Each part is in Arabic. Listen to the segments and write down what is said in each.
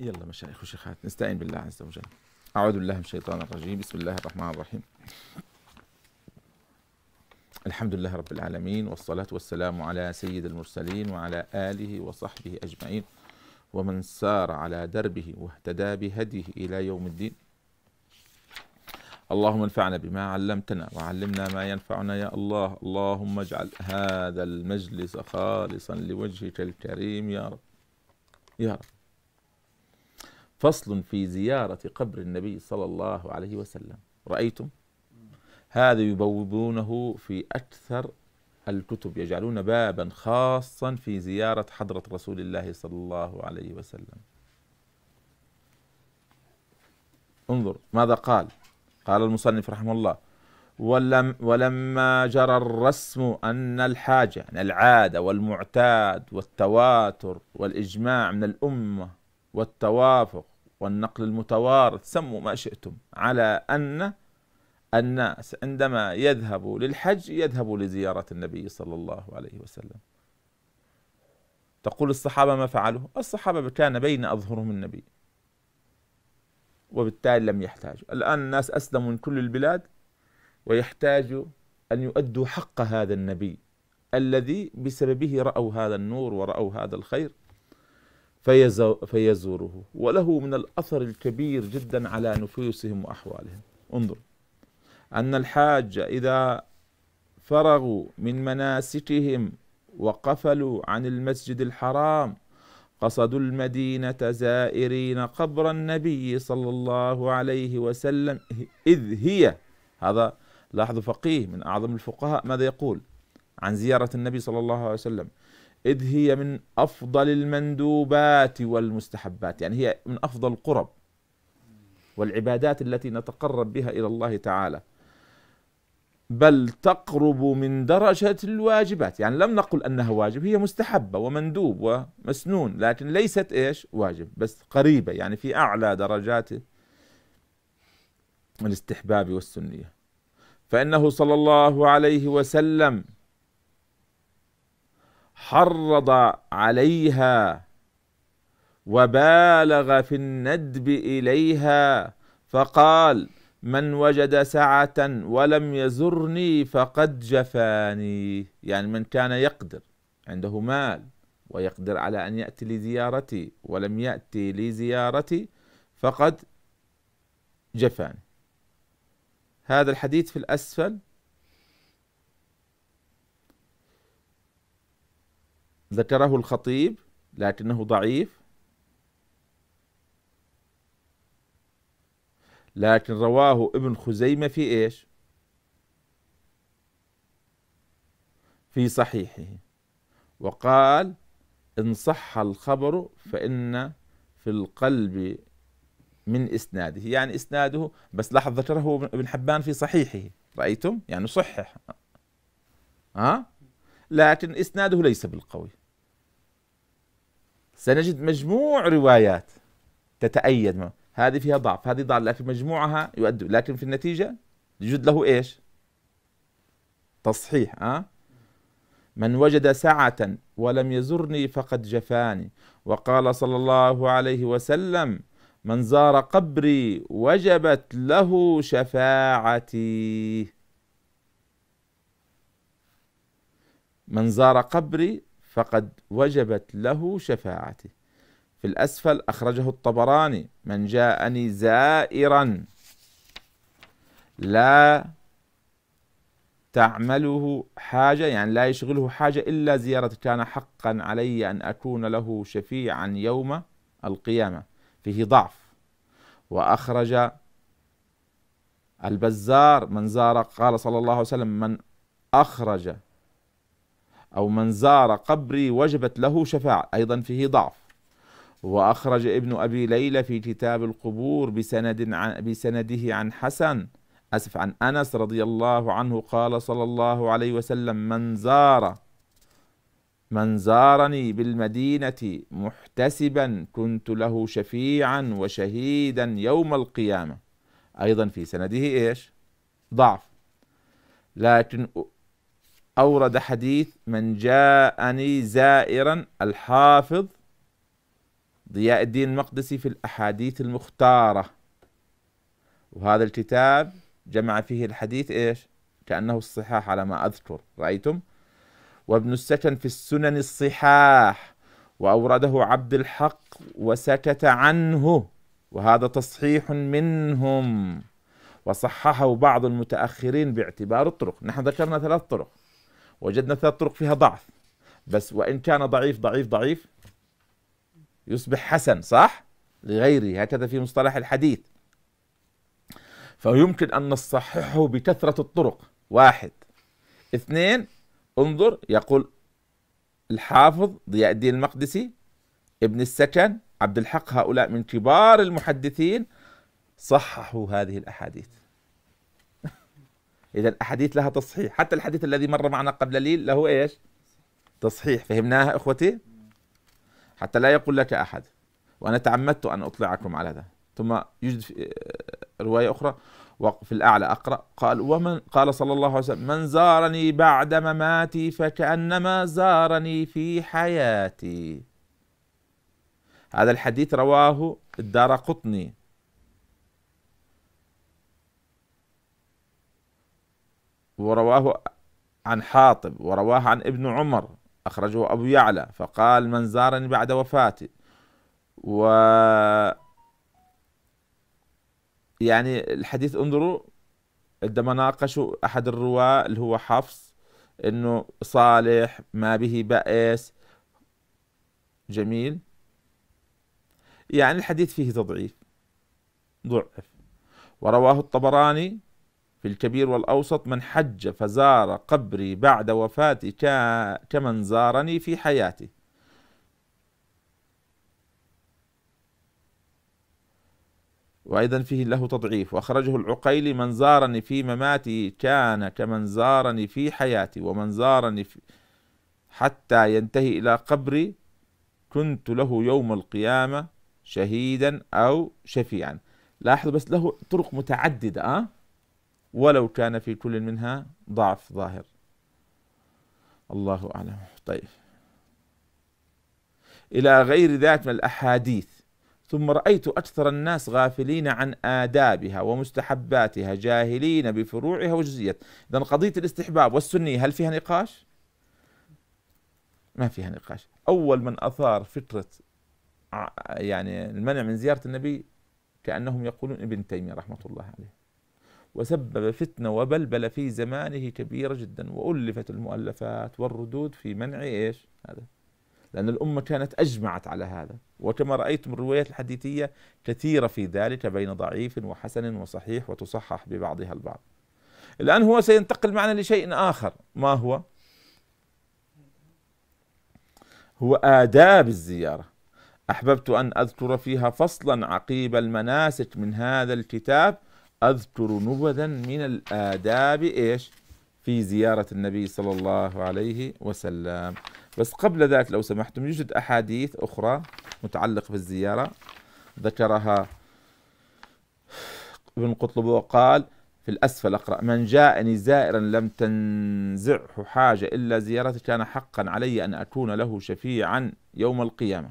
يلا مشايخ وشيخات نستعين بالله عز وجل أعوذ بالله من الشيطان الرجيم بسم الله الرحمن الرحيم الحمد لله رب العالمين والصلاة والسلام على سيد المرسلين وعلى آله وصحبه أجمعين ومن سار على دربه واهتدى بهديه إلى يوم الدين اللهم انفعنا بما علمتنا وعلمنا ما ينفعنا يا الله اللهم اجعل هذا المجلس خالصا لوجهك الكريم يا رب يا رب فصل في زيارة قبر النبي صلى الله عليه وسلم رأيتم هذا يبوبونه في أكثر الكتب يجعلون بابا خاصا في زيارة حضرة رسول الله صلى الله عليه وسلم انظر ماذا قال قال المصنف رحمه الله ولم ولما جرى الرسم أن الحاجة يعني العادة والمعتاد والتواتر والإجماع من الأمة والتوافق والنقل المتوارث سموا ما شئتم على أن الناس عندما يذهبوا للحج يذهبوا لزيارة النبي صلى الله عليه وسلم تقول الصحابة ما فعلوا الصحابة كان بين أظهرهم النبي وبالتالي لم يحتاجوا الآن الناس أسلموا من كل البلاد ويحتاجوا أن يؤدوا حق هذا النبي الذي بسببه رأوا هذا النور ورأوا هذا الخير فيزوره وله من الأثر الكبير جدا على نفوسهم وأحوالهم انظر أن الحاج إذا فرغوا من مناسكهم وقفلوا عن المسجد الحرام قصدوا المدينة زائرين قبر النبي صلى الله عليه وسلم إذ هي هذا لاحظوا فقيه من أعظم الفقهاء ماذا يقول عن زيارة النبي صلى الله عليه وسلم إذ هي من أفضل المندوبات والمستحبات يعني هي من أفضل القرب والعبادات التي نتقرب بها إلى الله تعالى بل تقرب من درجة الواجبات يعني لم نقل أنها واجب هي مستحبة ومندوب ومسنون لكن ليست إيش واجب بس قريبة يعني في أعلى درجات الاستحباب والسنية فإنه صلى الله عليه وسلم حرض عليها وبالغ في الندب اليها فقال من وجد سعة ولم يزرني فقد جفاني يعني من كان يقدر عنده مال ويقدر على أن يأتي لزيارتي ولم يأتي لزيارتي فقد جفاني هذا الحديث في الأسفل ذكره الخطيب لكنه ضعيف لكن رواه ابن خزيمة في إيش في صحيحه وقال إن صح الخبر فإن في القلب من إسناده يعني إسناده بس لاحظ ذكره ابن حبان في صحيحه رأيتم يعني صحح ها لكن إسناده ليس بالقوي سنجد مجموع روايات تتأيد منه. هذه فيها ضعف هذه ضعف لكن مجموعها يؤدي لكن في النتيجة يوجد له إيش تصحيح أه؟ من وجد سعة ولم يزرني فقد جفاني وقال صلى الله عليه وسلم من زار قبري وجبت له شفاعتي من زار قبري فقد وجبت له شفاعتي في الأسفل أخرجه الطبراني من جاءني زائرا لا تعمله حاجة يعني لا يشغله حاجة إلا زيارة كان حقا علي أن أكون له شفيعا يوم القيامة فيه ضعف وأخرج البزار من زار قال صلى الله عليه وسلم من أخرج أو من زار قبري وجبت له شفاعة أيضا فيه ضعف وأخرج ابن أبي ليلى في كتاب القبور بسند عن بسنده عن حسن أسف عن أنس رضي الله عنه قال صلى الله عليه وسلم من زار من زارني بالمدينة محتسبا كنت له شفيعا وشهيدا يوم القيامة أيضا في سنده إيش ضعف لكن أورد حديث من جاءني زائرا الحافظ ضياء الدين المقدسي في الأحاديث المختارة وهذا الكتاب جمع فيه الحديث إيش كأنه الصحاح على ما أذكر رأيتم وابن السكن في السنن الصحاح وأورده عبد الحق وسكت عنه وهذا تصحيح منهم وصححه بعض المتأخرين باعتبار الطرق نحن ذكرنا ثلاث طرق وجدنا ثلاث طرق فيها ضعف بس وإن كان ضعيف ضعيف ضعيف يصبح حسن صح لغيره هكذا في مصطلح الحديث فيمكن أن نصححه بكثرة الطرق واحد اثنين انظر يقول الحافظ ضياء الدين المقدسي ابن السكن عبد الحق هؤلاء من كبار المحدثين صححوا هذه الأحاديث إذا الأحاديث لها تصحيح حتى الحديث الذي مر معنا قبل ليل له إيش تصحيح فهمناها إخوتي حتى لا يقول لك أحد وأنا تعمدت أن أطلعكم على هذا ثم يوجد آه، رواية أخرى وفي الأعلى أقرأ قال ومن قال صلى الله عليه وسلم من زارني بعد مماتي فكأنما زارني في حياتي هذا الحديث رواه الدار قطني ورواه عن حاطب ورواه عن ابن عمر أخرجه أبو يعلى فقال من زارني بعد وفاتي و يعني الحديث انظروا عندما ناقشوا أحد الرواة اللي هو حفص أنه صالح ما به بأس جميل يعني الحديث فيه تضعيف ضعف ورواه الطبراني في الكبير والأوسط من حج فزار قبري بعد وفاتي كمن زارني في حياتي وأيضا فيه له تضعيف وأخرجه العقيلي من زارني في مماتي كان كمن زارني في حياتي ومن زارني في حتى ينتهي إلى قبري كنت له يوم القيامة شهيدا أو شفيعا لاحظوا بس له طرق متعددة أه؟ ولو كان في كل منها ضعف ظاهر الله أعلم طيب إلى غير ذات من الأحاديث ثم رأيت أكثر الناس غافلين عن آدابها ومستحباتها جاهلين بفروعها وجزية إذا قضية الاستحباب والسنية هل فيها نقاش؟ ما فيها نقاش أول من أثار فكرة يعني المنع من زيارة النبي كأنهم يقولون ابن تيمية رحمة الله عليه وسبب فتنة وبلبلة في زمانه كبيرة جدا وألفت المؤلفات والردود في منع إيش هذا لأن الأمة كانت أجمعت على هذا وكما رأيتم الروايات الحديثية كثيرة في ذلك بين ضعيف وحسن وصحيح وتصحح ببعضها البعض الآن هو سينتقل معنا لشيء آخر ما هو؟ هو آداب الزيارة أحببت أن أذكر فيها فصلا عقيب المناسك من هذا الكتاب أذكر نبذا من الآداب إيش في زيارة النبي صلى الله عليه وسلم بس قبل ذلك لو سمحتم يوجد أحاديث أخرى متعلقة بالزيارة ذكرها ابن قطلب وقال في الأسفل أقرأ من جاءني زائرا لم تنزعه حاجة إلا زيارته كان حقا علي أن أكون له شفيعا يوم القيامة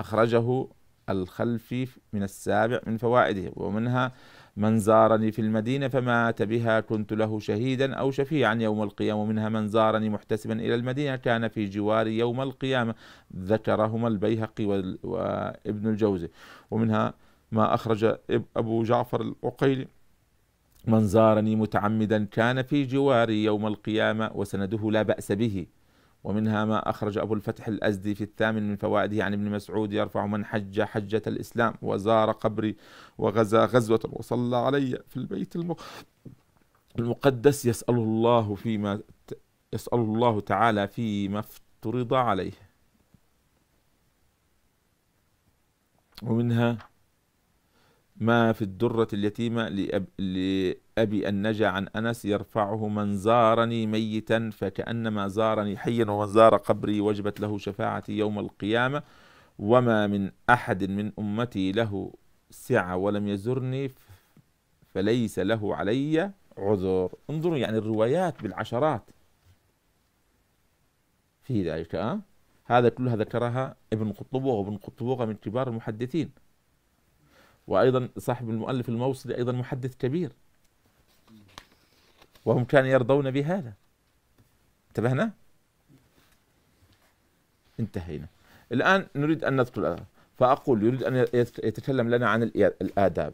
أخرجه الخلفي من السابع من فوائده ومنها من زارني في المدينة فمات بها كنت له شهيدا أو شفيعا يوم القيامة منها من زارني محتسبا إلى المدينة كان في جواري يوم القيامة ذكرهما البيهقي وابن الجوزي ومنها ما أخرج أبو جعفر العقيلي من زارني متعمدا كان في جواري يوم القيامة وسنده لا بأس به ومنها ما أخرج أبو الفتح الأزدي في الثامن من فوائده عن ابن مسعود يرفع من حج حجة الإسلام وزار قبري وغزا غزوة وصلى علي في البيت المقدس يسأل الله فيما يسأل الله تعالى فيما افترض عليه ومنها ما في الدرة اليتيمة لأب لأبي النجا عن أنس يرفعه من زارني ميتا فكأنما زارني حيا ومن زار قبري وجبت له شفاعتي يوم القيامة وما من أحد من أمتي له سعة ولم يزرني فليس له علي عذر انظروا يعني الروايات بالعشرات في ذلك هذا كلها ذكرها ابن قطبوغ وابن قطبوغ من كبار المحدثين وأيضا صاحب المؤلف الموصلي أيضا محدث كبير وهم كانوا يرضون بهذا انتبهنا انتهينا الآن نريد أن ندخل فأقول يريد أن يتكلم لنا عن الآداب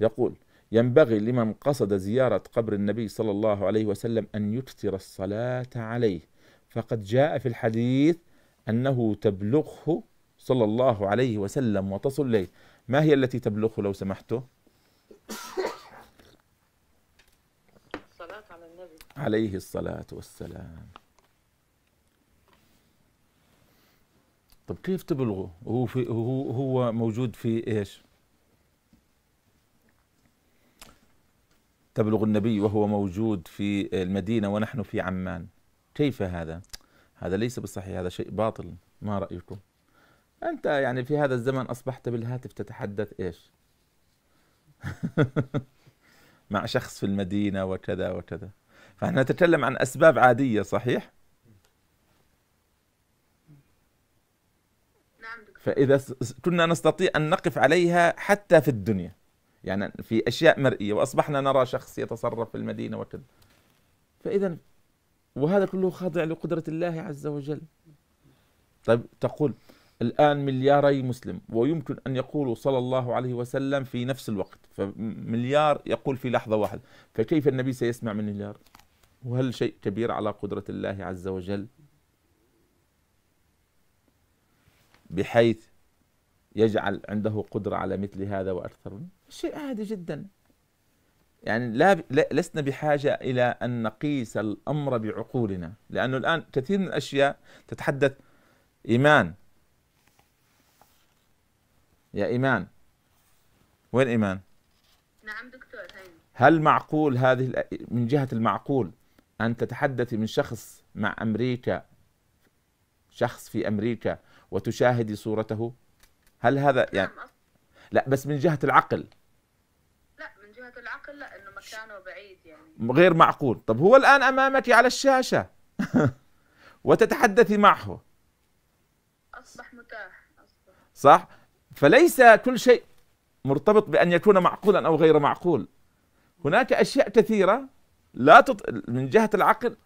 يقول ينبغي لمن قصد زيارة قبر النبي صلى الله عليه وسلم أن يكثر الصلاة عليه فقد جاء في الحديث أنه تبلغه صلى الله عليه وسلم وتصل إليه ما هي التي تبلغه لو سمحته الصلاة على النبي عليه الصلاة والسلام طب كيف تبلغه هو في هو هو موجود في ايش تبلغ النبي وهو موجود في المدينة ونحن في عمان كيف هذا هذا ليس بصحيح هذا شيء باطل ما رأيكم أنت يعني في هذا الزمن أصبحت بالهاتف تتحدث إيش مع شخص في المدينة وكذا وكذا فنحن نتكلم عن أسباب عادية صحيح نعم، فإذا كنا نستطيع أن نقف عليها حتى في الدنيا يعني في أشياء مرئية وأصبحنا نرى شخص يتصرف في المدينة وكذا فإذا وهذا كله خاضع لقدرة الله عز وجل طيب تقول الآن ملياري مسلم ويمكن أن يقولوا صلى الله عليه وسلم في نفس الوقت فمليار يقول في لحظة واحدة فكيف النبي سيسمع من مليار وهل شيء كبير على قدرة الله عز وجل بحيث يجعل عنده قدرة على مثل هذا وأكثر شيء عادي جدا يعني لا, لا لسنا بحاجة إلى أن نقيس الأمر بعقولنا لأنه الآن كثير من الأشياء تتحدث إيمان يا إيمان وين إيمان نعم دكتور هين. هل معقول هذه من جهة المعقول أن تتحدثي من شخص مع أمريكا شخص في أمريكا وتشاهدي صورته هل هذا نعم، يعني نعم. لا بس من جهة العقل لا من جهة العقل لا إنه مكانه بعيد يعني غير معقول طب هو الآن أمامك على الشاشة وتتحدثي معه أصبح متاح أصبح. صح فليس كل شيء مرتبط بأن يكون معقولا أو غير معقول هناك أشياء كثيرة لا تط... من جهة العقل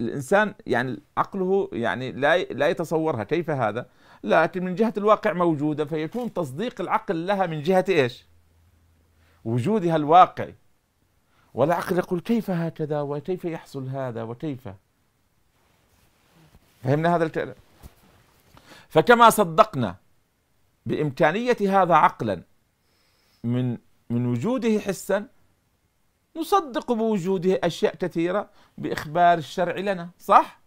الإنسان يعني عقله يعني لا لا يتصورها كيف هذا لكن من جهة الواقع موجودة فيكون تصديق العقل لها من جهة إيش وجودها الواقعي والعقل يقول كيف هكذا وكيف يحصل هذا وكيف فهمنا هذا الكلام فكما صدقنا بامكانيه هذا عقلا من من وجوده حسا نصدق بوجوده اشياء كثيره باخبار الشرع لنا صح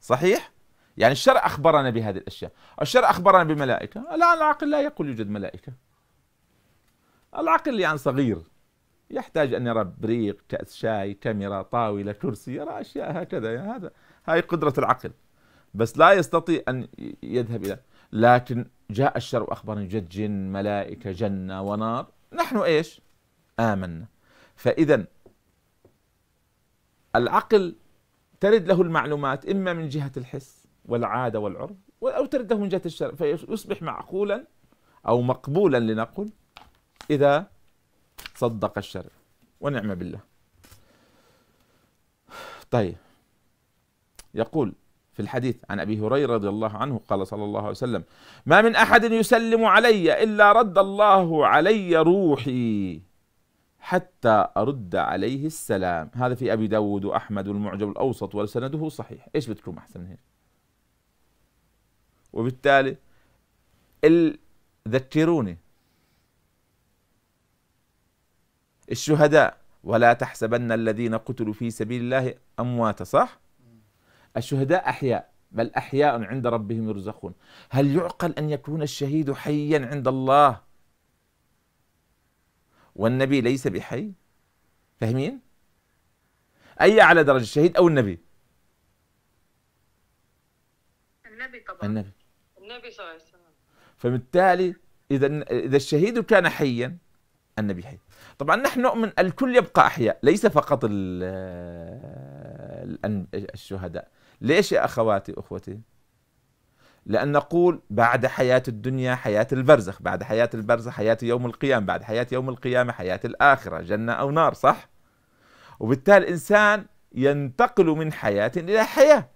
صحيح يعني الشرع اخبرنا بهذه الاشياء الشرع اخبرنا بملائكه الان العقل لا يقول يوجد ملائكه العقل يعني صغير يحتاج ان يرى بريق كاس شاي كاميرا طاوله كرسي يرى اشياء هكذا يعني هذا هاي قدره العقل بس لا يستطيع ان يذهب الى لكن جاء الشر واخبرنا يوجد جن ملائكة جنة ونار نحن إيش آمنا فإذا العقل ترد له المعلومات إما من جهة الحس والعادة والعرف أو ترد له من جهة الشرع فيصبح معقولا أو مقبولا لنقل إذا صدق الشرع ونعم بالله طيب يقول في الحديث عن ابي هريره رضي الله عنه قال صلى الله عليه وسلم ما من احد يسلم علي الا رد الله علي روحي حتى ارد عليه السلام هذا في ابي داود واحمد والمعجم الاوسط وسنده صحيح ايش بدكم احسن من هيك وبالتالي ال... ذكروني الشهداء ولا تحسبن الذين قتلوا في سبيل الله امواتا صح الشهداء أحياء بل أحياء عند ربهم يرزقون هل يعقل أن يكون الشهيد حيا عند الله والنبي ليس بحي فاهمين أي على درجة الشهيد أو النبي النبي طبعا النبي النبي صلى الله عليه وسلم فبالتالي إذا إذا الشهيد كان حيا النبي حي طبعا نحن نؤمن الكل يبقى أحياء ليس فقط الشهداء ليش يا أخواتي أخوتي لأن نقول بعد حياة الدنيا حياة البرزخ بعد حياة البرزخ حياة يوم القيامة بعد حياة يوم القيامة حياة الآخرة جنة أو نار صح وبالتالي الإنسان ينتقل من حياة إلى حياة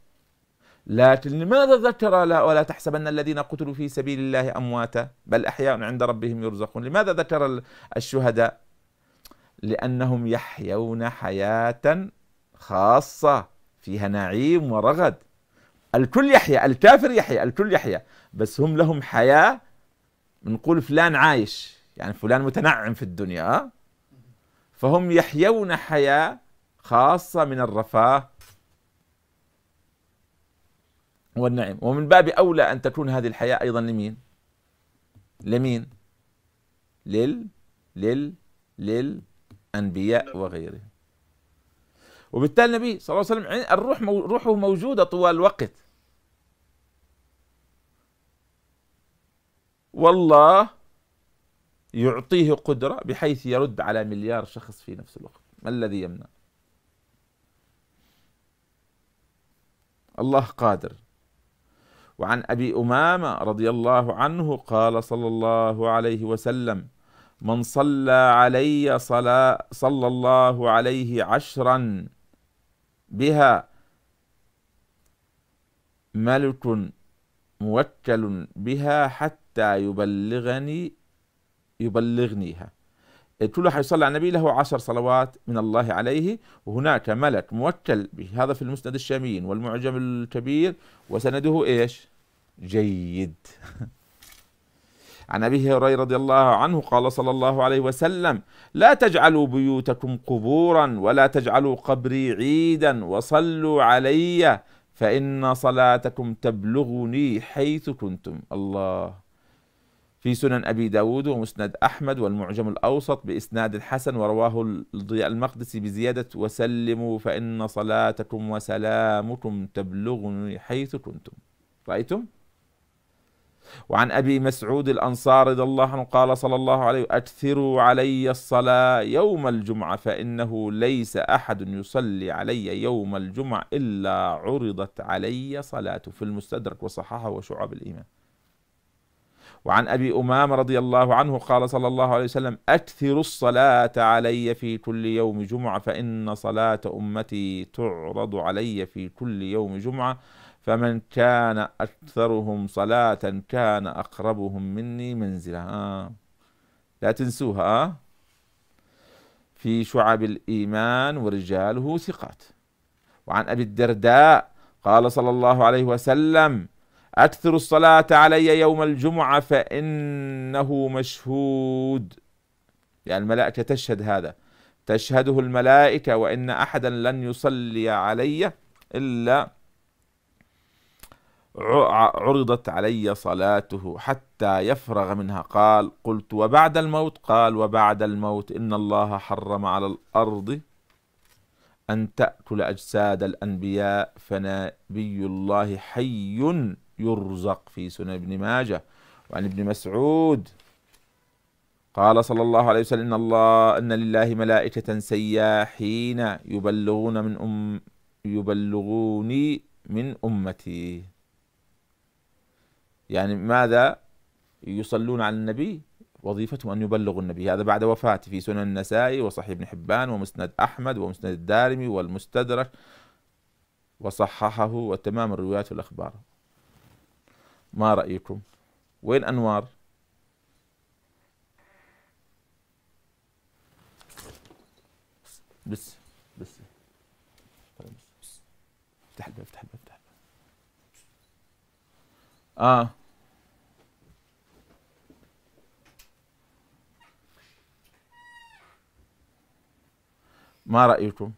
لكن لماذا ذكر لا ولا تحسبن الذين قتلوا في سبيل الله أمواتا بل أحياء عند ربهم يرزقون لماذا ذكر الشهداء لأنهم يحيون حياة خاصة فيها نعيم ورغد الكل يحيا الكافر يحيا الكل يحيا بس هم لهم حياة بنقول فلان عايش يعني فلان متنعم في الدنيا آه؟ فهم يحيون حياة خاصة من الرفاه والنعم ومن باب أولى أن تكون هذه الحياة أيضا لمين لمين لل لل للأنبياء وغيرهم وبالتالي النبي صلى الله عليه وسلم الروح روحه موجودة طوال الوقت والله يعطيه قدرة بحيث يرد على مليار شخص في نفس الوقت ما الذي يمنع الله قادر وعن ابي امامه رضي الله عنه قال صلى الله عليه وسلم من صلى علي صلاة صلى الله عليه عشرا بها ملك موكل بها حتى يبلغني يبلغنيها كل حيصلي على النبي له عشر صلوات من الله عليه وهناك ملك موكل به هذا في المسند الشامين والمعجم الكبير وسنده ايش جيد عن أبي هريرة رضي الله عنه قال صلى الله عليه وسلم لا تجعلوا بيوتكم قبورا ولا تجعلوا قبري عيدا وصلوا علي فإن صلاتكم تبلغني حيث كنتم الله في سنن أبي داود ومسند أحمد والمعجم الأوسط بإسناد حسن ورواه الضياء المقدسي بزيادة وسلموا فإن صلاتكم وسلامكم تبلغني حيث كنتم رأيتم؟ وعن أبي مسعود الأنصار رضي الله عنه قال صلى الله عليه أكثروا علي الصلاة يوم الجمعة فإنه ليس أحد يصلي علي يوم الجمعة إلا عرضت علي صلاته في المستدرك وصححه وشعب الإيمان وعن أبي أمام رضي الله عنه قال صلى الله عليه وسلم أكثروا الصلاة علي في كل يوم جمعة فإن صلاة أمتي تعرض علي في كل يوم جمعة فمن كان أكثرهم صلاة كان أقربهم مني منزلا آه. لا تنسوها آه. في شعب الإيمان ورجاله ثقات وعن أبي الدرداء قال صلى الله عليه وسلم أكثر الصلاة علي يوم الجمعة فإنه مشهود يعني الملائكة تشهد هذا تشهده الملائكة وإن أحدا لن يصلي علي إلا عرضت علي صلاته حتى يفرغ منها قال قلت وبعد الموت قال وبعد الموت إن الله حرم على الأرض أن تأكل أجساد الأنبياء فنبي الله حي يرزق في سنن ابن ماجه وعن ابن مسعود قال صلى الله عليه وسلم إن الله إن لله ملائكة سياحين يبلغون من أم يبلغوني من أمتي يعني ماذا يصلون على النبي وظيفتهم أن يبلغوا النبي هذا بعد وفاته في سنن النسائي وصحيح ابن حبان ومسند أحمد ومسند الدارمي والمستدرك وصححه وتمام الروايات والأخبار ما رأيكم وين أنوار بس بس طيب، افتح الباب افتح الباب افتح الباب اه ما رأيكم؟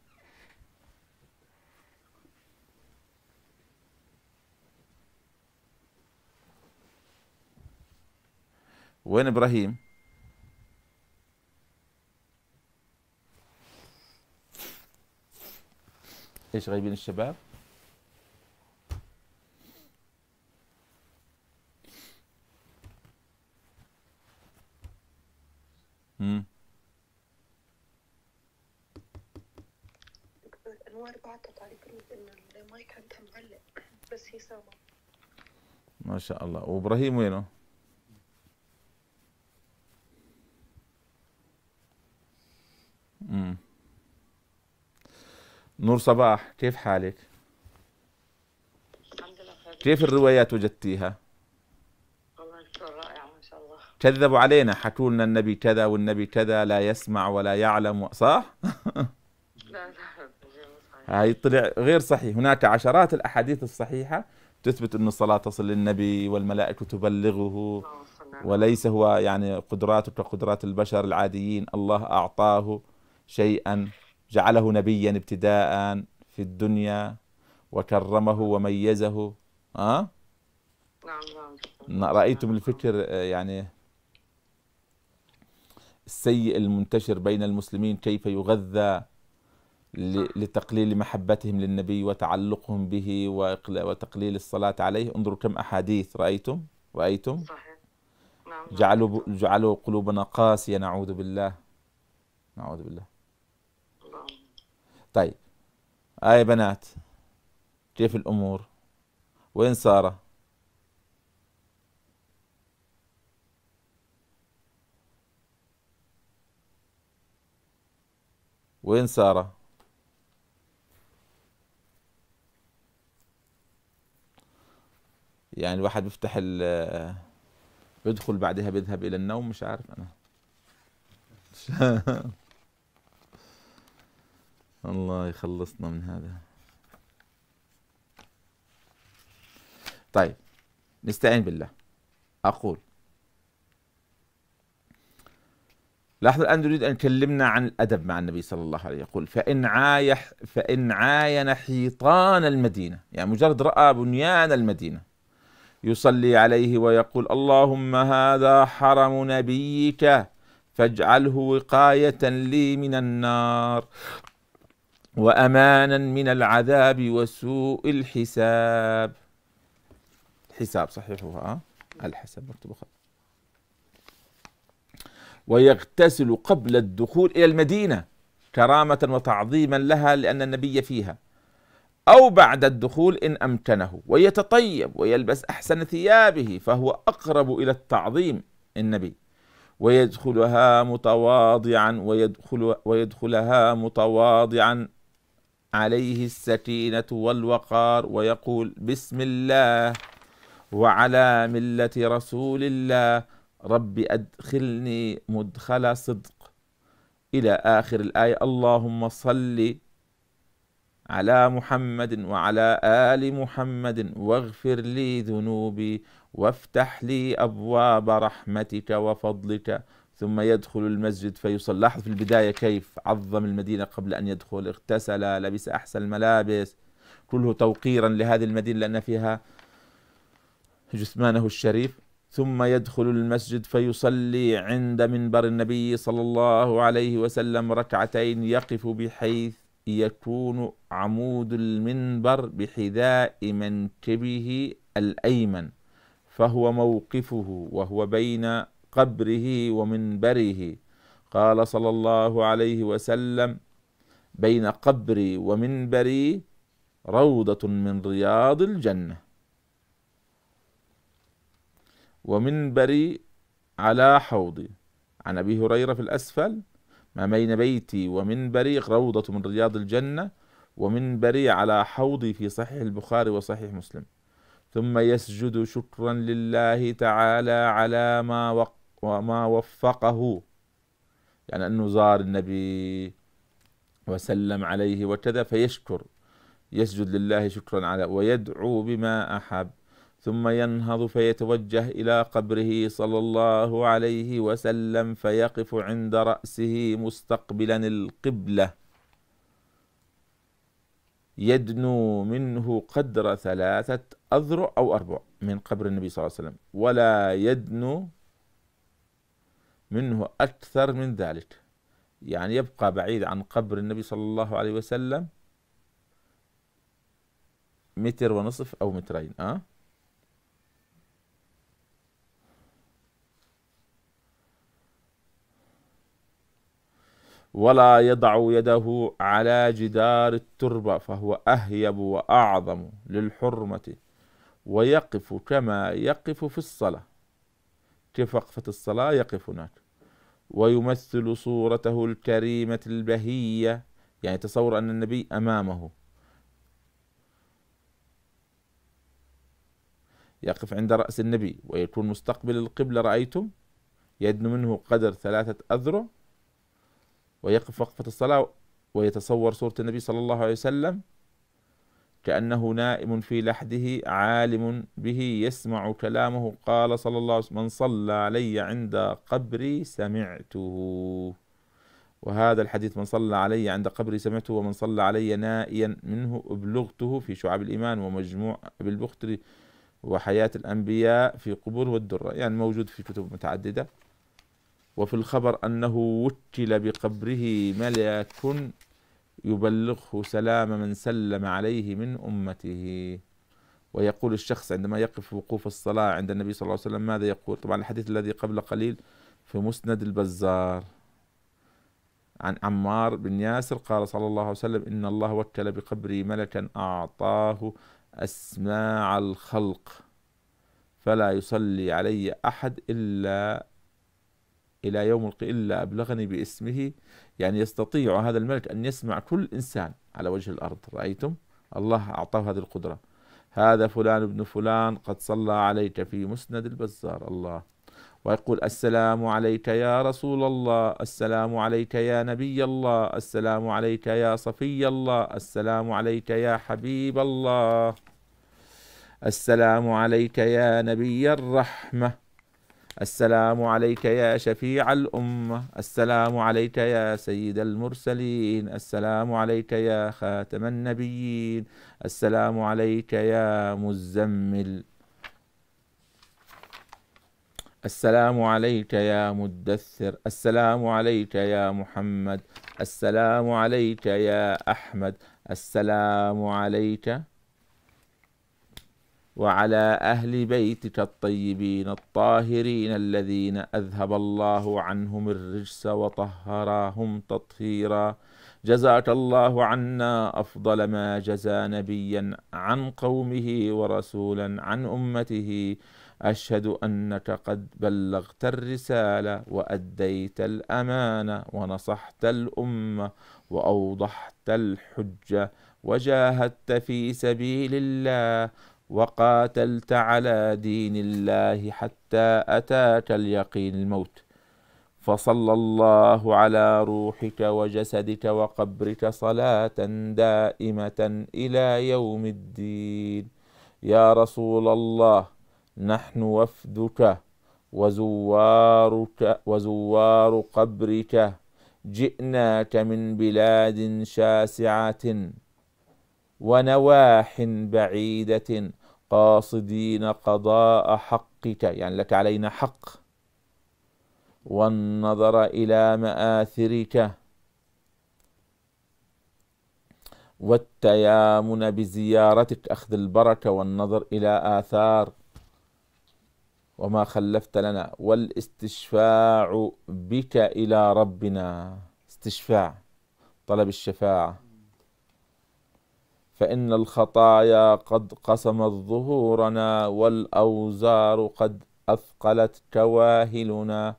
وين إبراهيم؟ إيش غايبين الشباب؟ شاء الله وابراهيم وينه؟ مم. نور صباح كيف حالك؟ الحمد لله كيف الروايات وجدتيها؟ والله ما شاء الله كذبوا علينا حكوا لنا النبي كذا والنبي كذا لا يسمع ولا يعلم صح؟ لا لا هاي طلع غير صحيح هناك عشرات الأحاديث الصحيحة تثبت أن الصلاة تصل للنبي والملائكة تبلغه آه، وليس هو يعني قدراته كقدرات البشر العاديين الله أعطاه شيئا جعله نبيا ابتداء في الدنيا وكرمه وميزه أه؟ نعم, نعم،, نعم. رأيتم الفكر آه، يعني السيء المنتشر بين المسلمين كيف يغذى آه. لتقليل محبتهم للنبي وتعلقهم به وتقليل الصلاة عليه انظروا كم أحاديث رأيتم رأيتم صحيح. نعم. نعم، جعلوا جعلوا قلوبنا قاسية نعوذ بالله نعوذ بالله نعم. طيب آي يا بنات كيف الأمور وين سارة وين ساره يعني الواحد بيفتح ال بيدخل بعدها بيذهب الى النوم مش عارف انا الله يخلصنا من هذا طيب نستعين بالله اقول لاحظ الان نريد ان يكلمنا عن الادب مع النبي صلى الله عليه وسلم يقول فان عايح فان عاين حيطان المدينه يعني مجرد راى بنيان المدينه يصلي عليه ويقول اللهم هذا حرم نبيك فاجعله وقايه لي من النار وامانا من العذاب وسوء الحساب الحساب صحيح هو آه؟ الحساب مكتوب خط ويغتسل قبل الدخول الى المدينه كرامه وتعظيما لها لان النبي فيها أو بعد الدخول إن أمكنه ويتطيب ويلبس أحسن ثيابه فهو أقرب إلى التعظيم النبي ويدخلها متواضعا ويدخل ويدخلها متواضعا عليه السكينة والوقار ويقول بسم الله وعلى ملة رسول الله رب أدخلني مدخل صدق إلى آخر الآية اللهم صلِّ على محمد وعلى آل محمد واغفر لي ذنوبي وافتح لي أبواب رحمتك وفضلك ثم يدخل المسجد فيصلي لاحظ في البداية كيف عظم المدينة قبل أن يدخل اغتسل لبس أحسن الملابس كله توقيرا لهذه المدينة لأن فيها جثمانه الشريف ثم يدخل المسجد فيصلي عند منبر النبي صلى الله عليه وسلم ركعتين يقف بحيث يكون عمود المنبر بحذاء منكبه الأيمن فهو موقفه وهو بين قبره ومنبره قال صلى الله عليه وسلم بين قبري ومنبري روضة من رياض الجنة ومنبري على حوضي عن أبي هريرة في الأسفل ما بين بيتي ومنبري روضة من رياض الجنة ومنبري على حوضي في صحيح البخاري وصحيح مسلم ثم يسجد شكرا لله تعالى على ما وق وما وفقه يعني أنه زار النبي وسلم عليه وكذا فيشكر يسجد لله شكرا على ويدعو بما أحب ثم ينهض فيتوجه الى قبره صلى الله عليه وسلم فيقف عند راسه مستقبلا القبله يدنو منه قدر ثلاثه اذرع او اربع من قبر النبي صلى الله عليه وسلم ولا يدنو منه اكثر من ذلك يعني يبقى بعيد عن قبر النبي صلى الله عليه وسلم متر ونصف او مترين أه؟ ولا يضع يده على جدار التربة فهو أهيب وأعظم للحرمة ويقف كما يقف في الصلاة كيف وقفة الصلاة يقف هناك ويمثل صورته الكريمة البهية يعني تصور أن النبي أمامه يقف عند رأس النبي ويكون مستقبل القبلة رأيتم يدن منه قدر ثلاثة أذرع ويقف وقفة الصلاة ويتصور صورة النبي صلى الله عليه وسلم كأنه نائم في لحده عالم به يسمع كلامه قال صلى الله عليه وسلم من صلى علي عند قبري سمعته وهذا الحديث من صلى علي عند قبري سمعته ومن صلى علي نائيا منه أبلغته في شعب الإيمان ومجموع أبي البختري وحياة الأنبياء في قبور والدرة يعني موجود في كتب متعددة وفي الخبر أنه وكل بقبره ملك يبلغه سلام من سلم عليه من أمته ويقول الشخص عندما يقف وقوف الصلاة عند النبي صلى الله عليه وسلم ماذا يقول طبعا الحديث الذي قبل قليل في مسند البزار عن عمار بن ياسر قال صلى الله عليه وسلم إن الله وكل بقبري ملكا أعطاه أسماع الخلق فلا يصلي علي أحد إلا إلى يوم القيامة إلا أبلغني باسمه يعني يستطيع هذا الملك أن يسمع كل إنسان على وجه الأرض رأيتم الله أعطاه هذه القدرة هذا فلان ابن فلان قد صلى عليك في مسند البزار الله ويقول السلام عليك يا رسول الله السلام عليك يا نبي الله السلام عليك يا صفي الله السلام عليك يا حبيب الله السلام عليك يا نبي الرحمه السلام عليك يا شفيع الأمة السلام عليك يا سيد المرسلين السلام عليك يا خاتم النبيين السلام عليك يا مزمل السلام عليك يا مدثر السلام عليك يا محمد السلام عليك يا أحمد السلام عليك وعلى أهل بيتك الطيبين الطاهرين الذين أذهب الله عنهم الرجس وطهراهم تطهيرا جزاك الله عنا أفضل ما جزى نبيا عن قومه ورسولا عن أمته أشهد أنك قد بلغت الرسالة وأديت الأمانة ونصحت الأمة وأوضحت الحجة وجاهدت في سبيل الله وقاتلت على دين الله حتى أتاك اليقين الموت فصلى الله على روحك وجسدك وقبرك صلاة دائمة إلى يوم الدين يا رسول الله نحن وفدك وزوارك وزوار قبرك جئناك من بلاد شاسعة ونواح بعيدة قاصدين قضاء حقك يعني لك علينا حق والنظر إلى مآثرك والتيامن بزيارتك أخذ البركة والنظر إلى آثار وما خلفت لنا والاستشفاع بك إلى ربنا استشفاع طلب الشفاعة فإن الخطايا قد قسمت ظهورنا والأوزار قد أثقلت كواهلنا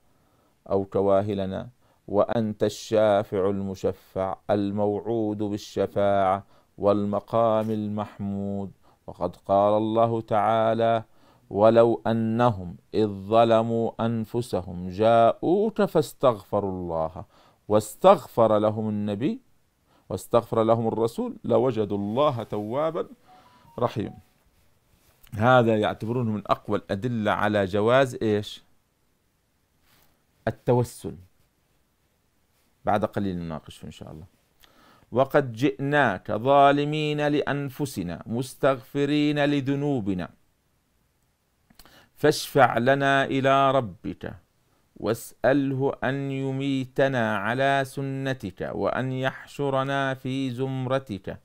أو كواهلنا وأنت الشافع المشفع الموعود بالشفاعة والمقام المحمود وقد قال الله تعالى ولو أنهم إذ ظلموا أنفسهم جاءوك فاستغفروا الله واستغفر لهم النبي واستغفر لهم الرسول لوجدوا الله توابا رحيما هذا يعتبرونه من أقوى الأدلة على جواز إيش التوسل بعد قليل نناقشه إن شاء الله وقد جئناك ظالمين لأنفسنا مستغفرين لذنوبنا فاشفع لنا إلى ربك واسأله أن يميتنا على سنتك وأن يحشرنا في زمرتك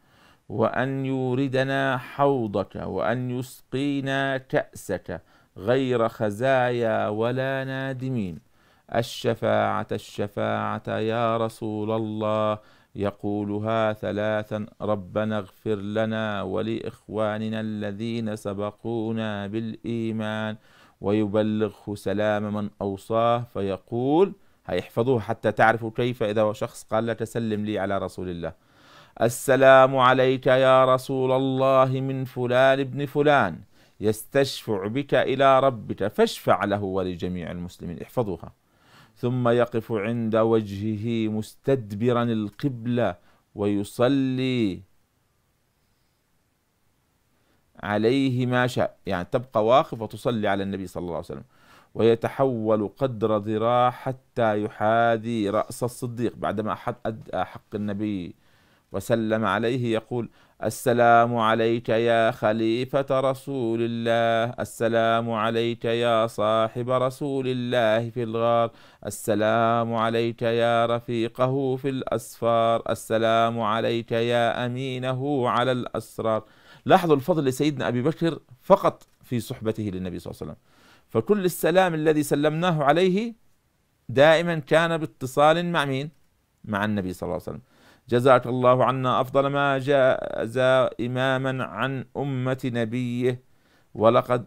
وأن يوردنا حوضك وأن يسقينا كأسك غير خزايا ولا نادمين الشفاعة الشفاعة يا رسول الله يقولها ثلاثا ربنا اغفر لنا ولإخواننا الذين سبقونا بالإيمان ويبلغه سلام من أوصاه فيقول هيحفظوه حتى تعرفوا كيف إذا شخص قال لك سلم لي على رسول الله السلام عليك يا رسول الله من فلان ابن فلان يستشفع بك إلى ربك فاشفع له ولجميع المسلمين احفظوها ثم يقف عند وجهه مستدبرا القبلة ويصلي عليه ما شاء يعني تبقى واقف وتصلي على النبي صلى الله عليه وسلم ويتحول قدر ذراع حتى يحاذي رأس الصديق بعدما حق, حق النبي وسلم عليه يقول السلام عليك يا خليفة رسول الله السلام عليك يا صاحب رسول الله في الغار السلام عليك يا رفيقه في الأسفار السلام عليك يا أمينه على الأسرار لاحظوا الفضل لسيدنا أبي بكر فقط في صحبته للنبي صلى الله عليه وسلم فكل السلام الذي سلمناه عليه دائما كان باتصال مع مين؟ مع النبي صلى الله عليه وسلم جزاك الله عنا أفضل ما جاء إماما عن أمة نبيه ولقد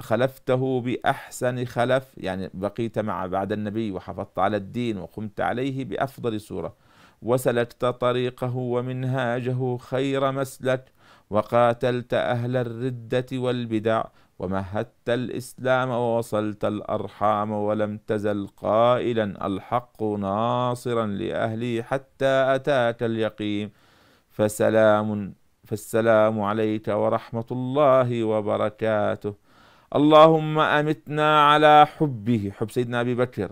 خلفته بأحسن خلف يعني بقيت مع بعد النبي وحفظت على الدين وقمت عليه بأفضل سوره وسلكت طريقه ومنهاجه خير مسلك وقاتلت أهل الردة والبدع ومهدت الإسلام ووصلت الأرحام ولم تزل قائلا الحق ناصرا لأهلي حتى أتاك اليقين فسلام فالسلام عليك ورحمة الله وبركاته اللهم أمتنا على حبه حب سيدنا أبي بكر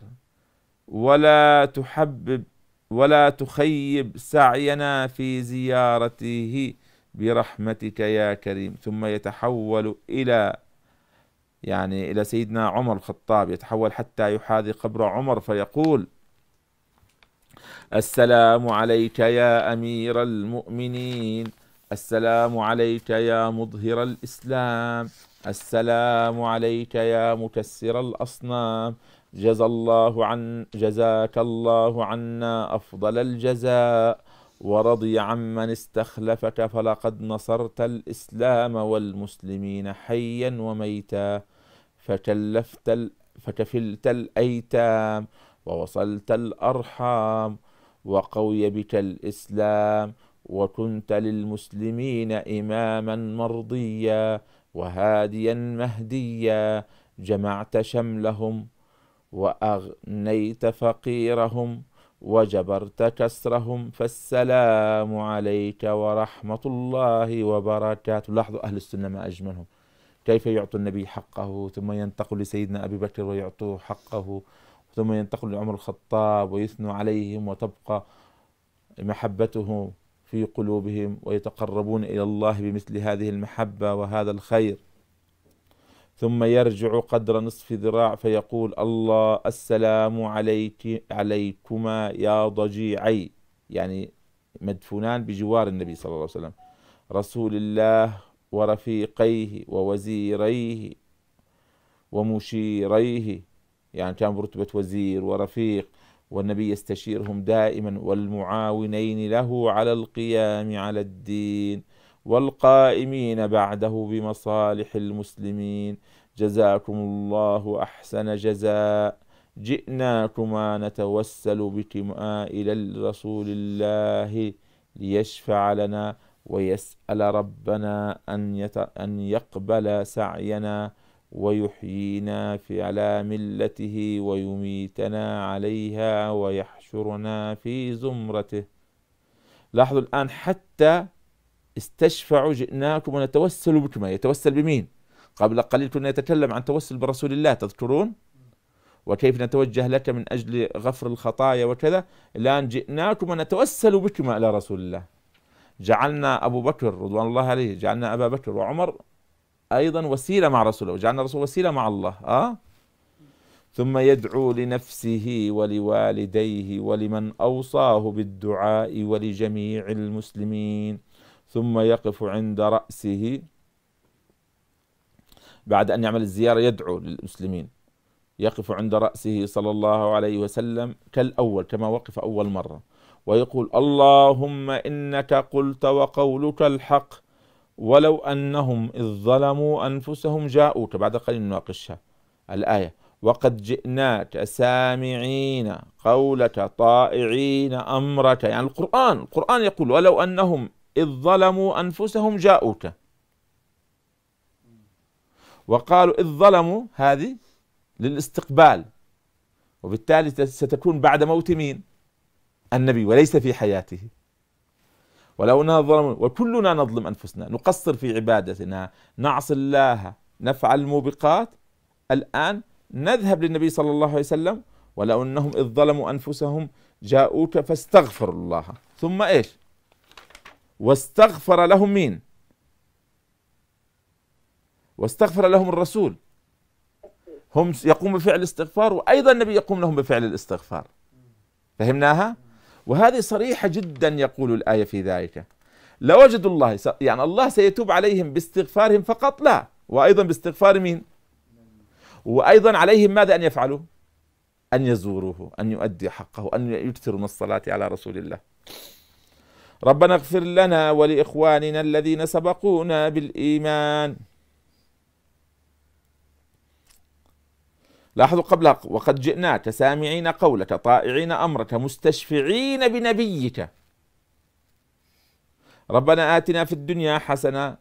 ولا تحبب ولا تخيب سعينا في زيارته برحمتك يا كريم ثم يتحول إلى يعني إلى سيدنا عمر الخطاب يتحول حتى يحاذي قبر عمر فيقول السلام عليك يا أمير المؤمنين السلام عليك يا مظهر الإسلام السلام عليك يا مكسر الأصنام جزى الله عن جزاك الله عنا أفضل الجزاء ورضي عمن استخلفك فلقد نصرت الإسلام والمسلمين حيا وميتا فكلفت فكفلت الأيتام ووصلت الأرحام وقوي بك الإسلام وكنت للمسلمين إماما مرضيا وهاديا مهديا جمعت شملهم وأغنيت فقيرهم وجبرت كسرهم فالسلام عليك ورحمة الله وبركاته لاحظوا أهل السنة ما أجملهم كيف يعطوا النبي حقه ثم ينتقل لسيدنا أبي بكر ويعطوه حقه ثم ينتقل لعمر الخطاب ويثنوا عليهم وتبقى محبته في قلوبهم ويتقربون إلى الله بمثل هذه المحبة وهذا الخير ثم يرجع قدر نصف ذراع فيقول الله السلام عليك عليكما يا ضجيعي يعني مدفونان بجوار النبي صلى الله عليه وسلم رسول الله ورفيقيه ووزيريه ومشيريه يعني كان برتبة وزير ورفيق والنبي يستشيرهم دائما والمعاونين له على القيام على الدين والقائمين بعده بمصالح المسلمين جزاكم الله أحسن جزاء جئناكما نتوسل بكما إلى رسول الله ليشفع لنا ويسأل ربنا أن, يت... أن يقبل سعينا ويحيينا في على ملته ويميتنا عليها ويحشرنا في زمرته لاحظوا الآن حتى استشفعوا جئناكم ونتوسل بكم يتوسل بمين قبل قليل كنا نتكلم عن توسل برسول الله تذكرون وكيف نتوجه لك من أجل غفر الخطايا وكذا الآن جئناكم ونتوسل بكم إلى رسول الله جعلنا أبو بكر رضوان الله عليه جعلنا أبا بكر وعمر أيضا وسيلة مع رسوله وجعلنا الرسول وسيلة مع الله آه؟ ثم يدعو لنفسه ولوالديه ولمن أوصاه بالدعاء ولجميع المسلمين ثم يقف عند رأسه بعد أن يعمل الزيارة يدعو للمسلمين يقف عند رأسه صلى الله عليه وسلم كالأول كما وقف أول مرة ويقول اللهم إنك قلت وقولك الحق ولو أنهم إذ ظلموا أنفسهم جاءوك بعد قليل نناقشها الآية وقد جئناك سامعين قولك طائعين أمرك يعني القرآن القرآن يقول ولو أنهم إذ ظلموا أنفسهم جاءوك وقالوا إذ ظلموا هذه للاستقبال وبالتالي ستكون بعد موت مين النبي وليس في حياته ولو أننا ظلموا وكلنا نظلم أنفسنا نقصر في عبادتنا نعصي الله نفعل الموبقات الآن نذهب للنبي صلى الله عليه وسلم ولو أنهم إذ ظلموا أنفسهم جاءوك فاستغفروا الله ثم إيش واستغفر لهم مين واستغفر لهم الرسول هم يقوم بفعل الاستغفار وأيضا النبي يقوم لهم بفعل الاستغفار فهمناها وهذه صريحة جدا يقول الآية في ذلك لوجدوا الله يعني الله سيتوب عليهم باستغفارهم فقط لا وأيضا باستغفار مين وأيضا عليهم ماذا أن يفعلوا أن يزوروه أن يؤدي حقه أن يكثروا من الصلاة على رسول الله ربنا اغفر لنا ولاخواننا الذين سبقونا بالايمان لاحظوا قبلها وقد جئناك سامعين قولك طائعين امرك مستشفعين بنبيك ربنا اتنا في الدنيا حسنه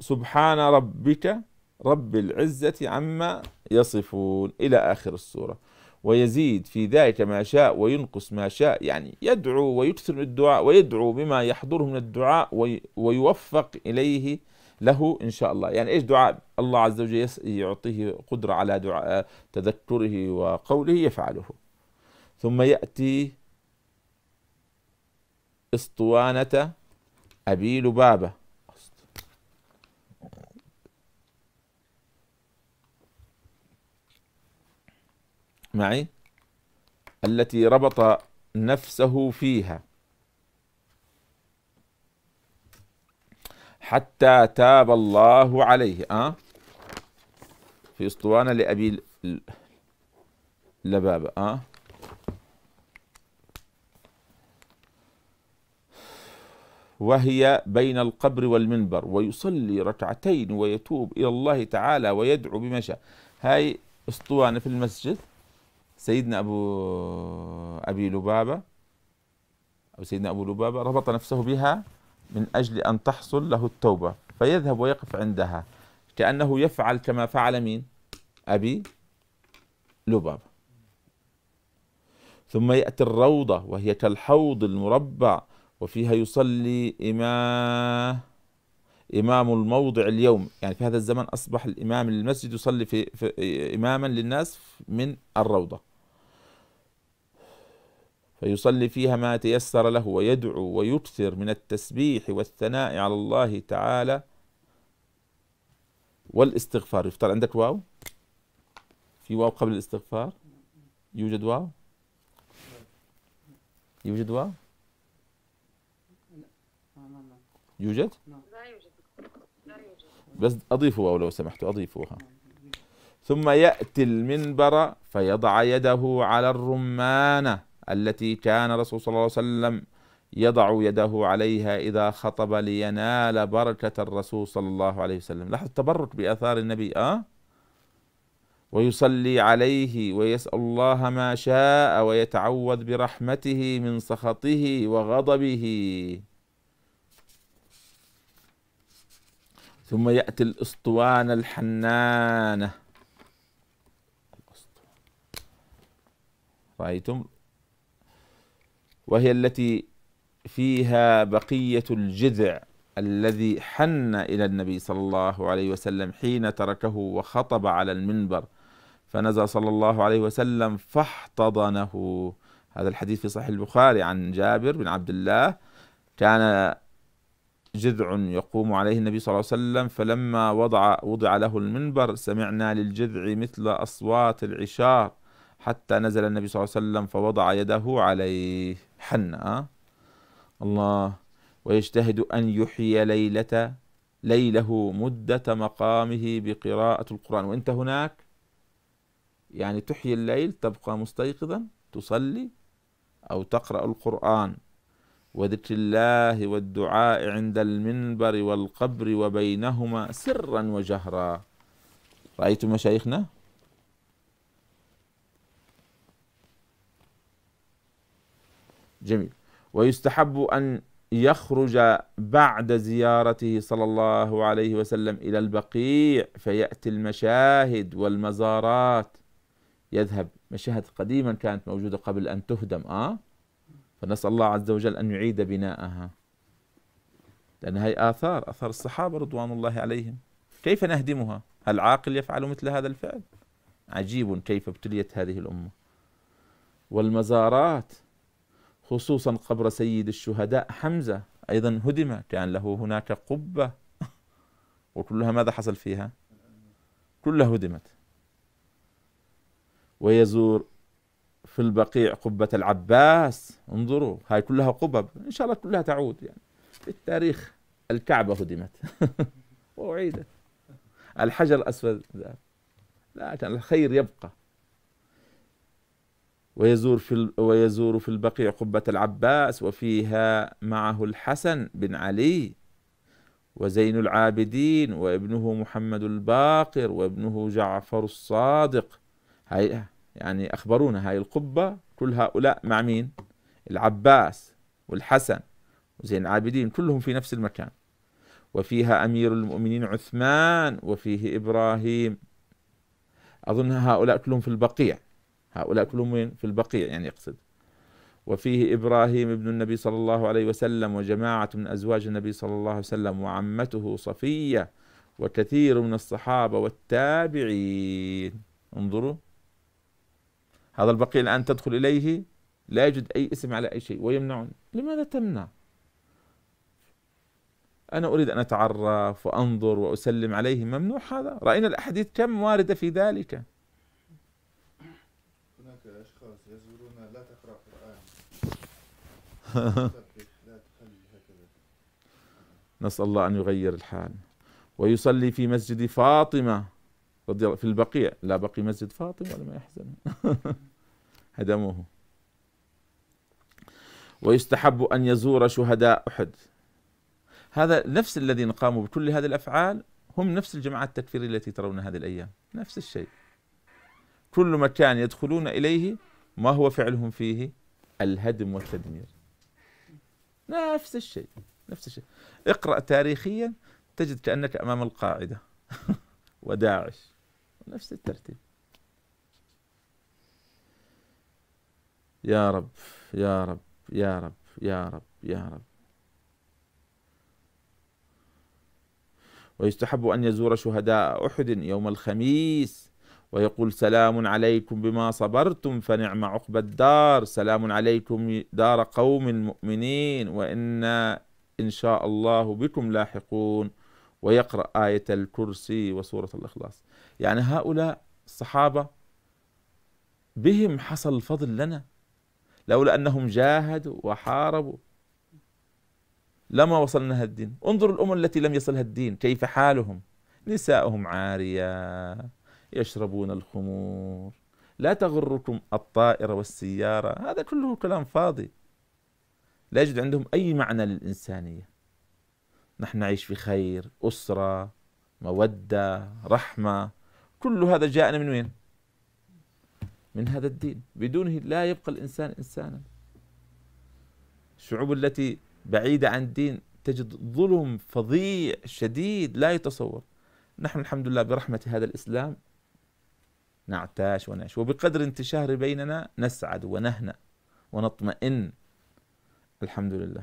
سبحان ربك رب العزه عما يصفون الى اخر السوره ويزيد في ذلك ما شاء وينقص ما شاء يعني يدعو ويكثر من الدعاء ويدعو بما يحضره من الدعاء ويوفق إليه له إن شاء الله يعني إيش دعاء الله عز وجل يعطيه قدرة على دعاء تذكره وقوله يفعله ثم يأتي اسطوانة أبي لبابة معي التي ربط نفسه فيها حتى تاب الله عليه أه؟ في اسطوانة لأبي لبابة أه؟ وهي بين القبر والمنبر ويصلي ركعتين ويتوب إلى الله تعالى ويدعو بما شاء هاي اسطوانة في المسجد سيدنا أبو أبي لبابة أو سيدنا أبو لبابة ربط نفسه بها من أجل أن تحصل له التوبة فيذهب ويقف عندها كأنه يفعل كما فعل مين أبي لبابة ثم يأتي الروضة وهي كالحوض المربع وفيها يصلي إمام إمام الموضع اليوم يعني في هذا الزمن أصبح الإمام للمسجد يصلي في, في إماما للناس من الروضة فيصلي فيها ما تيسر له ويدعو ويكثر من التسبيح والثناء على الله تعالى والاستغفار يفطر عندك واو في واو قبل الاستغفار يوجد واو يوجد واو يوجد بس أضيفوا واو لو سمحتوا أضيفوها ثم يأتي المنبر فيضع يده على الرمانة التي كان رسول صلى الله عليه وسلم يضع يده عليها إذا خطب لينال بركة الرسول صلى الله عليه وسلم لاحظ التبرك بآثار النبي آه ويصلي عليه ويسأل الله ما شاء ويتعوذ برحمته من سخطه وغضبه ثم يأتي الأسطوانة الحنانة رأيتم وهي التي فيها بقية الجذع الذي حن إلى النبي صلى الله عليه وسلم حين تركه وخطب على المنبر فنزل صلى الله عليه وسلم فاحتضنه هذا الحديث في صحيح البخاري عن جابر بن عبد الله كان جذع يقوم عليه النبي صلى الله عليه وسلم فلما وضع وضع له المنبر سمعنا للجذع مثل أصوات العشار حتى نزل النبي صلى الله عليه وسلم فوضع يده عليه حنا الله ويجتهد أن يحيي ليلة ليله مدة مقامه بقراءة القرآن وأنت هناك يعني تحيي الليل تبقى مستيقظا تصلي أو تقرأ القرآن وذكر الله والدعاء عند المنبر والقبر وبينهما سرا وجهرا رأيتم مشايخنا جميل ويستحب أن يخرج بعد زيارته صلى الله عليه وسلم إلى البقيع فيأتي المشاهد والمزارات يذهب مشاهد قديما كانت موجودة قبل أن تهدم آه؟ فنسأل الله عز وجل أن يعيد بناءها لأن هي آثار آثار الصحابة رضوان الله عليهم كيف نهدمها؟ هل عاقل يفعل مثل هذا الفعل؟ عجيب كيف ابتليت هذه الأمة والمزارات خصوصا قبر سيد الشهداء حمزة أيضا هدم كان له هناك قبة وكلها ماذا حصل فيها كلها هدمت ويزور في البقيع قبة العباس انظروا هاي كلها قبب إن شاء الله كلها تعود يعني في التاريخ الكعبة هدمت وأعيدت الحجر الأسود ذهب لا الخير يبقى ويزور في ويزور في البقيع قبة العباس وفيها معه الحسن بن علي وزين العابدين وابنه محمد الباقر وابنه جعفر الصادق هاي يعني أخبرونا هاي القبة كل هؤلاء مع مين العباس والحسن وزين العابدين كلهم في نفس المكان وفيها أمير المؤمنين عثمان وفيه إبراهيم أظن هؤلاء كلهم في البقيع هؤلاء كلهم وين في البقيع يعني يقصد وفيه إبراهيم ابن النبي صلى الله عليه وسلم وجماعة من أزواج النبي صلى الله عليه وسلم وعمته صفية وكثير من الصحابة والتابعين انظروا هذا البقيع الآن تدخل إليه لا يوجد أي اسم على أي شيء ويمنعون لماذا تمنع أنا أريد أن أتعرف وأنظر وأسلم عليه ممنوع هذا رأينا الأحاديث كم واردة في ذلك نسأل الله أن يغير الحال ويصلي في مسجد فاطمة رضي الله في البقيع لا بقي مسجد فاطمة ولا ما يحزن هدموه ويستحب أن يزور شهداء أحد هذا نفس الذين قاموا بكل هذه الأفعال هم نفس الجماعة التكفيرية التي ترون هذه الأيام نفس الشيء كل مكان يدخلون إليه ما هو فعلهم فيه الهدم والتدمير نفس الشيء نفس الشيء اقرأ تاريخيا تجد كأنك أمام القاعدة وداعش نفس الترتيب يا رب يا رب يا رب يا رب يا رب ويستحب أن يزور شهداء أحد يوم الخميس ويقول سلام عليكم بما صبرتم فنعم عقبى الدار سلام عليكم دار قوم مؤمنين وإنا إن شاء الله بكم لاحقون ويقرأ آية الكرسي وسورة الإخلاص يعني هؤلاء الصحابة بهم حصل الفضل لنا لولا أنهم جاهدوا وحاربوا لما وصلنا الدين انظروا الأمم التي لم يصلها الدين كيف حالهم نساؤهم عارية يشربون الخمور لا تغركم الطائرة والسيارة هذا كله كلام فاضي لا يجد عندهم أي معنى للإنسانية نحن نعيش في خير أسرة مودة رحمة كل هذا جاءنا من وين؟ من هذا الدين بدونه لا يبقى الإنسان إنسانا الشعوب التي بعيدة عن الدين تجد ظلم فظيع شديد لا يتصور نحن الحمد لله برحمة هذا الإسلام نعتاش ونعش وبقدر انتشار بيننا نسعد ونهنأ ونطمئن الحمد لله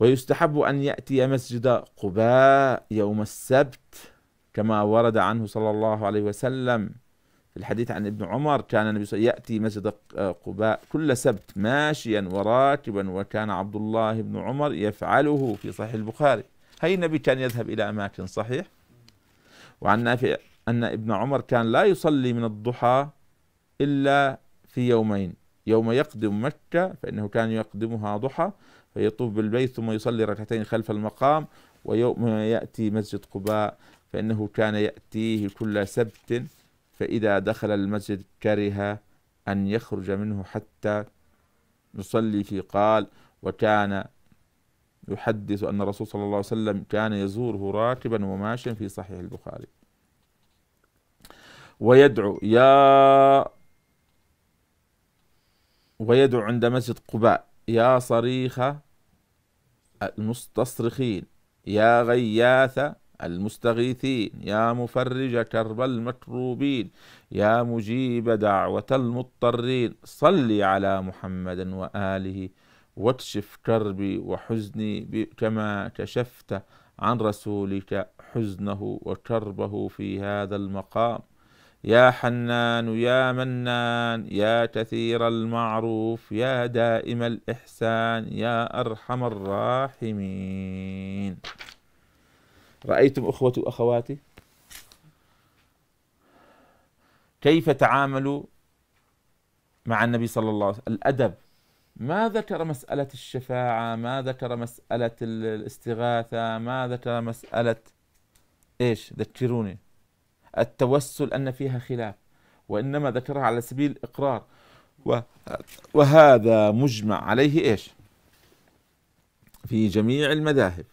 ويستحب أن يأتي مسجد قباء يوم السبت كما ورد عنه صلى الله عليه وسلم في الحديث عن ابن عمر كان النبي صلى الله عليه وسلم يأتي مسجد قباء كل سبت ماشيا وراكبا وكان عبد الله بن عمر يفعله في صحيح البخاري هي النبي كان يذهب إلى أماكن صحيح وعن نافع أن ابن عمر كان لا يصلي من الضحى إلا في يومين يوم يقدم مكة فإنه كان يقدمها ضحى فيطوف بالبيت ثم يصلي ركعتين خلف المقام ويوم يأتي مسجد قباء فإنه كان يأتيه كل سبت فإذا دخل المسجد كره أن يخرج منه حتى يصلي فيه قال وكان يحدث أن الرسول صلى الله عليه وسلم كان يزوره راكبا وماشيا في صحيح البخاري ويدعو يا ويدعو عند مسجد قباء يا صريخ المستصرخين يا غياث المستغيثين يا مفرج كرب المكروبين يا مجيب دعوة المضطرين صل على محمد وآله واكشف كربي وحزني كما كشفت عن رسولك حزنه وكربه في هذا المقام يا حنان يا منان يا كثير المعروف يا دائم الإحسان يا أرحم الراحمين رأيتم أخوتي وأخواتي كيف تعاملوا مع النبي صلى الله عليه وسلم الأدب ما ذكر مسألة الشفاعة ما ذكر مسألة الاستغاثة ما ذكر مسألة إيش ذكروني التوسل أن فيها خلاف وإنما ذكرها على سبيل الإقرار وهذا مجمع عليه إيش في جميع المذاهب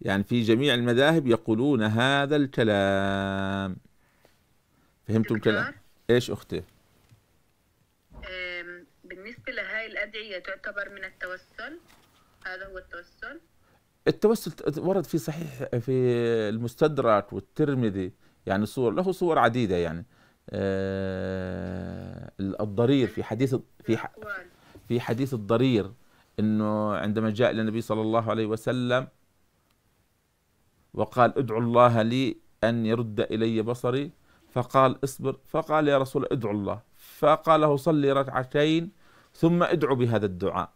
يعني في جميع المذاهب يقولون هذا الكلام فهمتم كلام ايش اختي بالنسبه لهاي الادعيه تعتبر من التوسل هذا هو التوسل التوسل ورد في صحيح في المستدرك والترمذي يعني صور له صور عديده يعني آه الضرير في حديث في في حديث الضرير انه عندما جاء الى النبي صلى الله عليه وسلم وقال ادعو الله لي ان يرد الي بصري فقال اصبر فقال يا رسول ادعو الله فقال له صلي ركعتين ثم ادعو بهذا الدعاء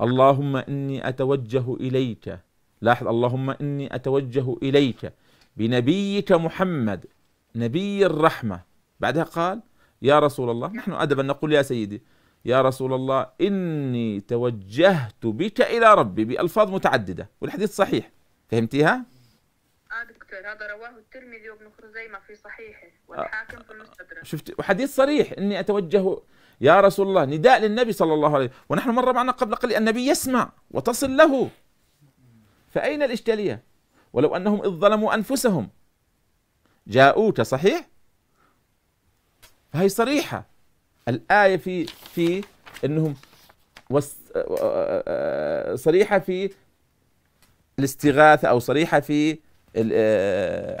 اللهم إني أتوجه إليك لاحظ اللهم إني أتوجه إليك بنبيك محمد نبي الرحمة بعدها قال يا رسول الله نحن أدبا نقول يا سيدي يا رسول الله إني توجهت بك إلى ربي بألفاظ متعددة والحديث صحيح فهمتيها؟ آه دكتور هذا رواه الترمذي وابن خزيمة في صحيحه آه، والحاكم في المستدرك شفت وحديث صريح إني أتوجه يا رسول الله نداء للنبي صلى الله عليه وسلم ونحن مر معنا قبل قليل النبي يسمع وتصل له فأين الإشكالية ولو أنهم إذ ظلموا أنفسهم جاءوك صحيح فهي صريحة الآية في في أنهم صريحة في الاستغاثة أو صريحة في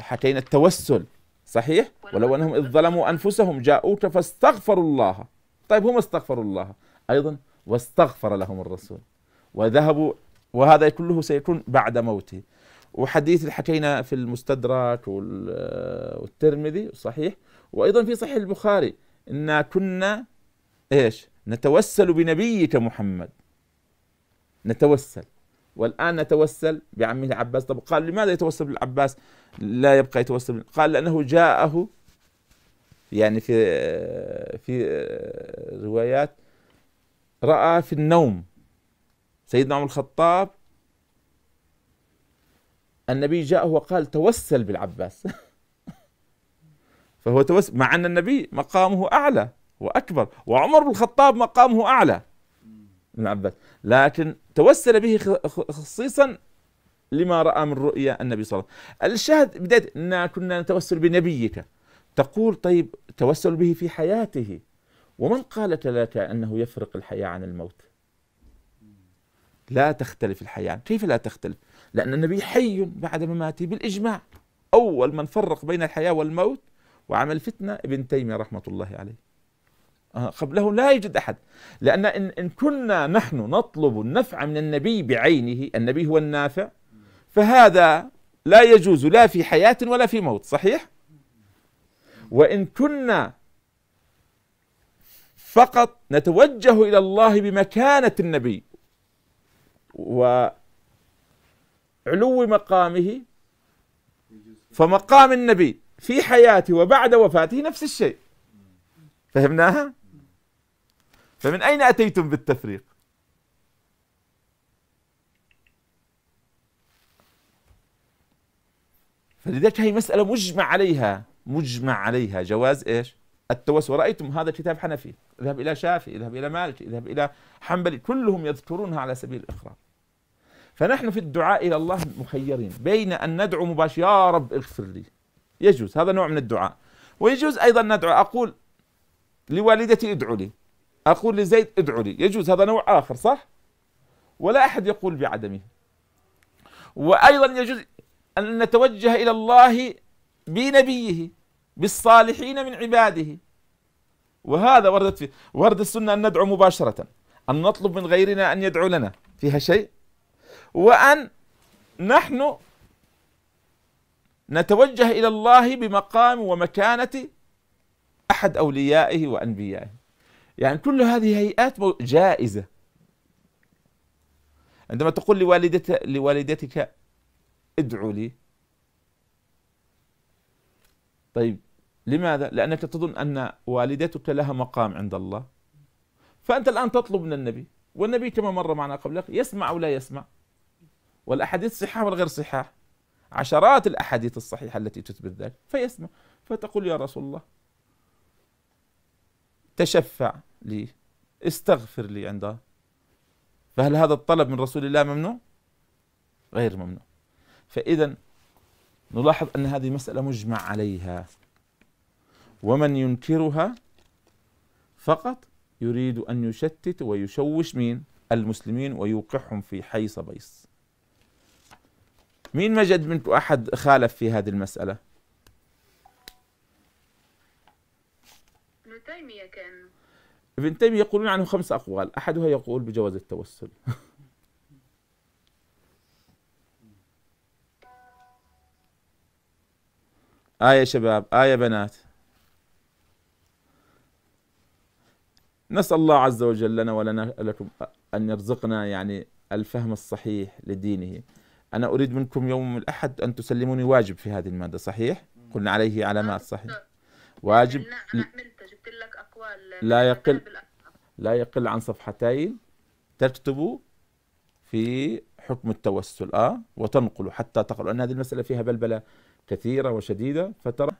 حكينا التوسل صحيح ولو أنهم إذ ظلموا أنفسهم جاءوك فاستغفروا الله طيب هم استغفروا الله أيضا واستغفر لهم الرسول وذهبوا وهذا كله سيكون بعد موته وحديث اللي حكينا في المستدرك والترمذي صحيح وأيضا في صحيح البخاري إنا كنا إيش نتوسل بنبيك محمد نتوسل والآن نتوسل بعمه العباس طب قال لماذا يتوسل بالعباس لا يبقى يتوسل قال لأنه جاءه يعني في في روايات رأى في النوم سيدنا عمر الخطاب النبي جاءه وقال توسل بالعباس فهو توسل مع أن النبي مقامه أعلى وأكبر وعمر بن الخطاب مقامه أعلى من العباس لكن توسل به خصيصا لما رأى من رؤيا النبي صلى الله عليه وسلم الشاهد بداية إنا كنا نتوسل بنبيك تقول طيب توسل به في حياته ومن قال لك انه يفرق الحياه عن الموت؟ لا تختلف الحياه، كيف لا تختلف؟ لان النبي حي بعد مماته بالاجماع. اول من فرق بين الحياه والموت وعمل فتنه ابن تيميه رحمه الله عليه. آه، قبله لا يوجد احد، لان ان ان كنا نحن نطلب النفع من النبي بعينه، النبي هو النافع، فهذا لا يجوز لا في حياه ولا في موت، صحيح؟ وإن كنا فقط نتوجه إلى الله بمكانة النبي وعلو مقامه فمقام النبي في حياته وبعد وفاته نفس الشيء فهمناها؟ فمن أين أتيتم بالتفريق؟ فلذلك هي مسألة مجمع عليها مجمع عليها جواز إيش التوسل رأيتم هذا كتاب حنفي اذهب إلى شافعي اذهب إلى مالكي اذهب إلى حنبلي كلهم يذكرونها على سبيل الإخراج فنحن في الدعاء إلى الله مخيرين بين أن ندعو مباشرة يا رب اغفر لي يجوز هذا نوع من الدعاء ويجوز أيضا ندعو أقول لوالدتي ادعو لي أقول لزيد ادعو لي يجوز هذا نوع آخر صح ولا أحد يقول بعدمه وأيضا يجوز أن نتوجه إلى الله بنبيه بالصالحين من عباده وهذا وردت في ورد السنة أن ندعو مباشرة أن نطلب من غيرنا أن يدعو لنا فيها شيء وأن نحن نتوجه إلى الله بمقام ومكانة أحد أوليائه وأنبيائه يعني كل هذه هيئات جائزة عندما تقول لوالدت لوالدتك ادعو لي طيب لماذا؟ لأنك تظن أن والدتك لها مقام عند الله فأنت الآن تطلب من النبي والنبي كما مر معنا قبلك يسمع أو لا يسمع والأحاديث صحة والغير صحة عشرات الأحاديث الصحيحة التي تثبت ذلك فيسمع فتقول يا رسول الله تشفع لي استغفر لي عنده فهل هذا الطلب من رسول الله ممنوع؟ غير ممنوع فإذا نلاحظ أن هذه مسألة مجمع عليها ومن ينكرها فقط يريد أن يشتت ويشوش مين المسلمين ويوقعهم في حيص بيص. مين مجد منك أحد خالف في هذه المسألة ابن تيمية كان ابن تيمية يقولون عنه خمس أقوال أحدها يقول بجواز التوسل آية يا شباب آية يا بنات نسأل الله عز وجل لنا ولنا لكم أن يرزقنا يعني الفهم الصحيح لدينه أنا أريد منكم يوم الأحد أن تسلموني واجب في هذه المادة صحيح؟ قلنا عليه علامات آه، صحيح واجب لا يقل لا يقل عن صفحتين تكتب في حكم التوسل آه وتنقل حتى تقرأ لأن هذه المسألة فيها بلبلة كثيرة وشديدة فترى